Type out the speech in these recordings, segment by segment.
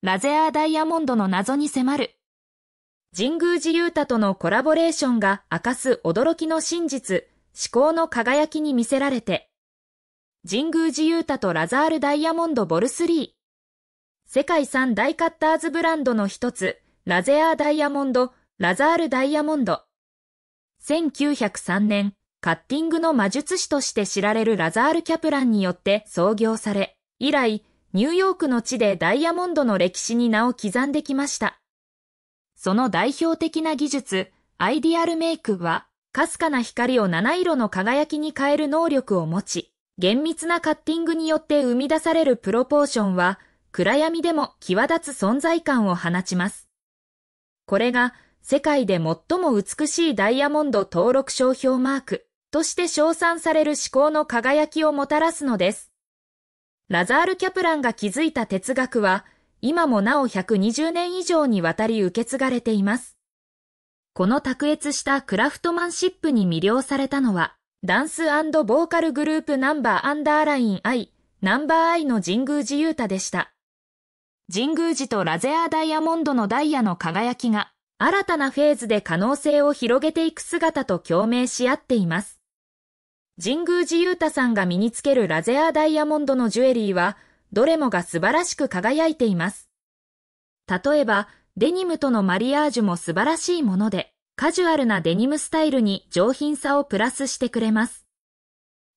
ラゼアーダイヤモンドの謎に迫る。神宮寺ー太とのコラボレーションが明かす驚きの真実、思考の輝きに魅せられて。神宮寺ー太とラザールダイヤモンドボル3。世界三大カッターズブランドの一つ、ラゼアーダイヤモンド、ラザールダイヤモンド。1903年、カッティングの魔術師として知られるラザール・キャプランによって創業され、以来、ニューヨークの地でダイヤモンドの歴史に名を刻んできました。その代表的な技術、アイディアルメイクは、かすかな光を七色の輝きに変える能力を持ち、厳密なカッティングによって生み出されるプロポーションは、暗闇でも際立つ存在感を放ちます。これが世界で最も美しいダイヤモンド登録商標マークとして称賛される思考の輝きをもたらすのです。ラザール・キャプランが築いた哲学は、今もなお120年以上にわたり受け継がれています。この卓越したクラフトマンシップに魅了されたのは、ダンスボーカルグループナンバーアンダーライン I、ナンバー I の神宮寺ユータでした。神宮寺とラゼアーダイヤモンドのダイヤの輝きが、新たなフェーズで可能性を広げていく姿と共鳴し合っています。神宮寺勇太さんが身につけるラゼアーダイヤモンドのジュエリーは、どれもが素晴らしく輝いています。例えば、デニムとのマリアージュも素晴らしいもので、カジュアルなデニムスタイルに上品さをプラスしてくれます。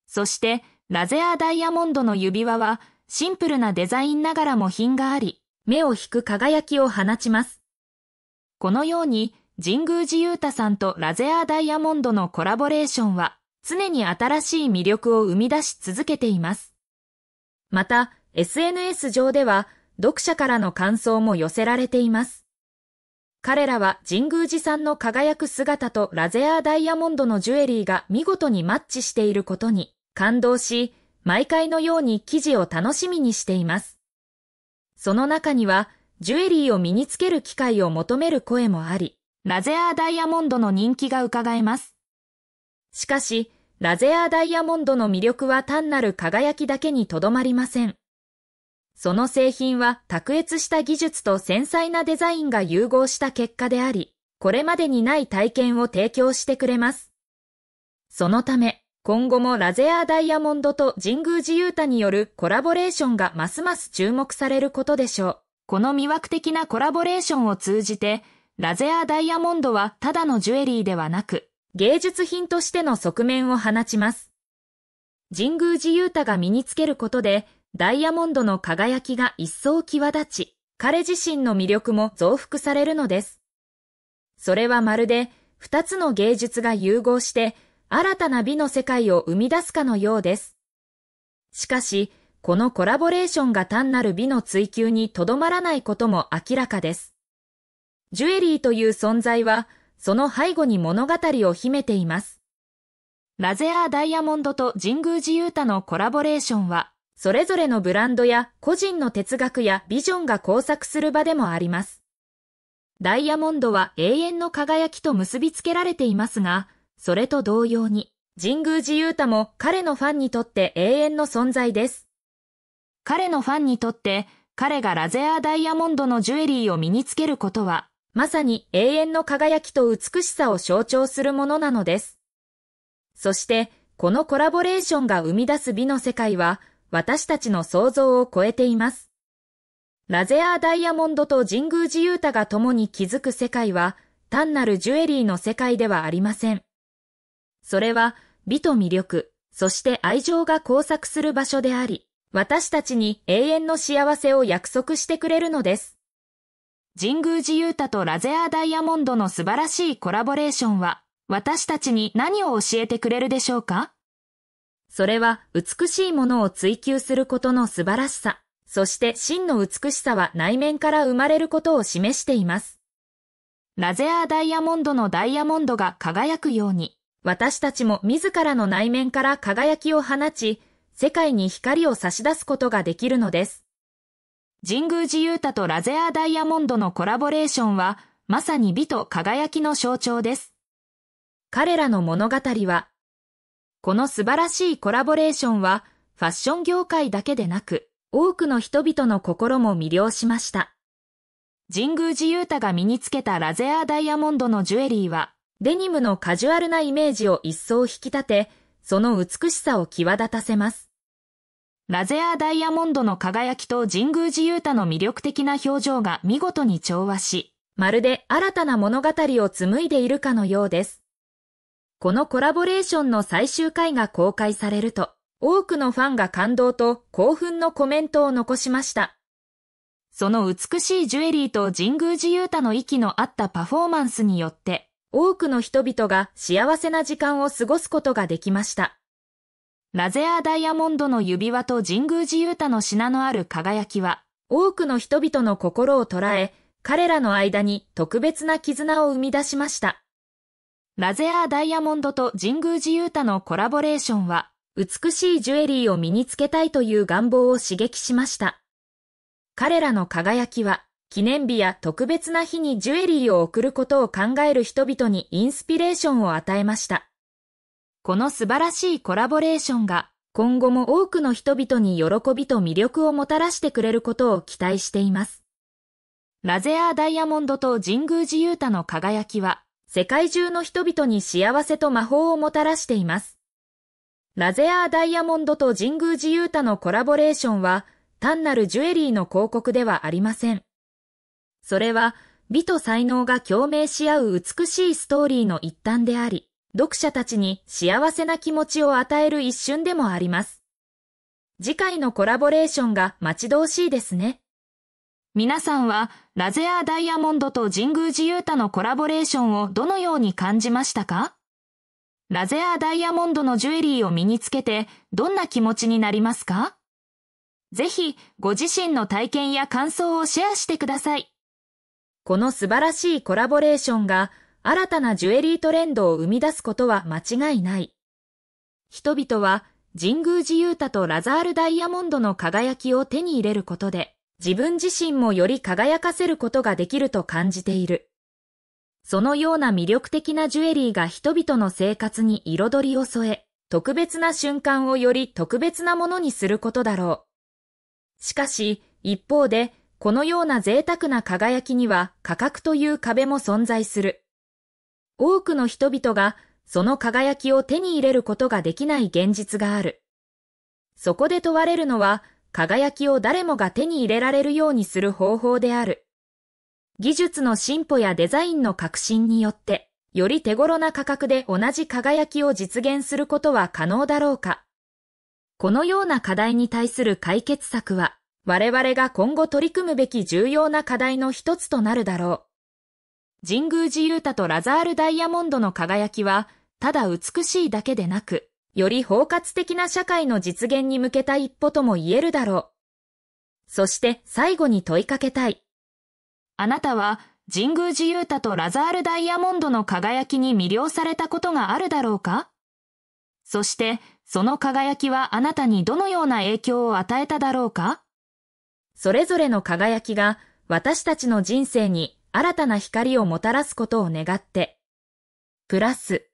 そして、ラゼアーダイヤモンドの指輪は、シンプルなデザインながらも品があり、目を引く輝きを放ちます。このように、神宮寺勇太さんとラゼアーダイヤモンドのコラボレーションは、常に新しい魅力を生み出し続けています。また、SNS 上では読者からの感想も寄せられています。彼らは神宮寺さんの輝く姿とラゼアーダイヤモンドのジュエリーが見事にマッチしていることに感動し、毎回のように記事を楽しみにしています。その中には、ジュエリーを身につける機会を求める声もあり、ラゼアーダイヤモンドの人気が伺えます。しかし、ラゼアーダイヤモンドの魅力は単なる輝きだけにとどまりません。その製品は卓越した技術と繊細なデザインが融合した結果であり、これまでにない体験を提供してくれます。そのため、今後もラゼアーダイヤモンドと神宮寺勇太によるコラボレーションがますます注目されることでしょう。この魅惑的なコラボレーションを通じて、ラゼアーダイヤモンドはただのジュエリーではなく、芸術品としての側面を放ちます。神宮寺雄太が身につけることで、ダイヤモンドの輝きが一層際立ち、彼自身の魅力も増幅されるのです。それはまるで、二つの芸術が融合して、新たな美の世界を生み出すかのようです。しかし、このコラボレーションが単なる美の追求にとどまらないことも明らかです。ジュエリーという存在は、その背後に物語を秘めています。ラゼアーダイヤモンドと神宮寺ユータのコラボレーションは、それぞれのブランドや個人の哲学やビジョンが交錯する場でもあります。ダイヤモンドは永遠の輝きと結びつけられていますが、それと同様に、神宮寺ユータも彼のファンにとって永遠の存在です。彼のファンにとって、彼がラゼアーダイヤモンドのジュエリーを身につけることは、まさに永遠の輝きと美しさを象徴するものなのです。そして、このコラボレーションが生み出す美の世界は、私たちの想像を超えています。ラゼアーダイヤモンドと神宮寺ユータが共に築く世界は、単なるジュエリーの世界ではありません。それは、美と魅力、そして愛情が交錯する場所であり、私たちに永遠の幸せを約束してくれるのです。神宮寺勇太とラゼアーダイヤモンドの素晴らしいコラボレーションは、私たちに何を教えてくれるでしょうかそれは美しいものを追求することの素晴らしさ、そして真の美しさは内面から生まれることを示しています。ラゼアーダイヤモンドのダイヤモンドが輝くように、私たちも自らの内面から輝きを放ち、世界に光を差し出すことができるのです。神宮寺ユータとラゼアーダイヤモンドのコラボレーションは、まさに美と輝きの象徴です。彼らの物語は、この素晴らしいコラボレーションは、ファッション業界だけでなく、多くの人々の心も魅了しました。神宮寺ユータが身につけたラゼアーダイヤモンドのジュエリーは、デニムのカジュアルなイメージを一層引き立て、その美しさを際立たせます。ラゼアーダイヤモンドの輝きと神宮寺勇太の魅力的な表情が見事に調和し、まるで新たな物語を紡いでいるかのようです。このコラボレーションの最終回が公開されると、多くのファンが感動と興奮のコメントを残しました。その美しいジュエリーと神宮寺勇太の息の合ったパフォーマンスによって、多くの人々が幸せな時間を過ごすことができました。ラゼアーダイヤモンドの指輪と神宮寺勇太の品のある輝きは、多くの人々の心を捉え、彼らの間に特別な絆を生み出しました。ラゼアーダイヤモンドと神宮寺勇太のコラボレーションは、美しいジュエリーを身につけたいという願望を刺激しました。彼らの輝きは、記念日や特別な日にジュエリーを贈ることを考える人々にインスピレーションを与えました。この素晴らしいコラボレーションが今後も多くの人々に喜びと魅力をもたらしてくれることを期待しています。ラゼアーダイヤモンドと神宮寺ユータの輝きは世界中の人々に幸せと魔法をもたらしています。ラゼアーダイヤモンドと神宮寺ユータのコラボレーションは単なるジュエリーの広告ではありません。それは美と才能が共鳴し合う美しいストーリーの一端であり、読者たちに幸せな気持ちを与える一瞬でもあります。次回のコラボレーションが待ち遠しいですね。皆さんはラゼアーダイヤモンドと神宮寺勇太のコラボレーションをどのように感じましたかラゼアーダイヤモンドのジュエリーを身につけてどんな気持ちになりますかぜひご自身の体験や感想をシェアしてください。この素晴らしいコラボレーションが新たなジュエリートレンドを生み出すことは間違いない。人々は神宮寺ユータとラザールダイヤモンドの輝きを手に入れることで、自分自身もより輝かせることができると感じている。そのような魅力的なジュエリーが人々の生活に彩りを添え、特別な瞬間をより特別なものにすることだろう。しかし、一方で、このような贅沢な輝きには価格という壁も存在する。多くの人々がその輝きを手に入れることができない現実がある。そこで問われるのは、輝きを誰もが手に入れられるようにする方法である。技術の進歩やデザインの革新によって、より手頃な価格で同じ輝きを実現することは可能だろうか。このような課題に対する解決策は、我々が今後取り組むべき重要な課題の一つとなるだろう。神宮寺ルータとラザールダイヤモンドの輝きは、ただ美しいだけでなく、より包括的な社会の実現に向けた一歩とも言えるだろう。そして最後に問いかけたい。あなたは神宮寺ユータとラザールダイヤモンドの輝きに魅了されたことがあるだろうかそしてその輝きはあなたにどのような影響を与えただろうかそれぞれの輝きが私たちの人生に新たな光をもたらすことを願って、プラス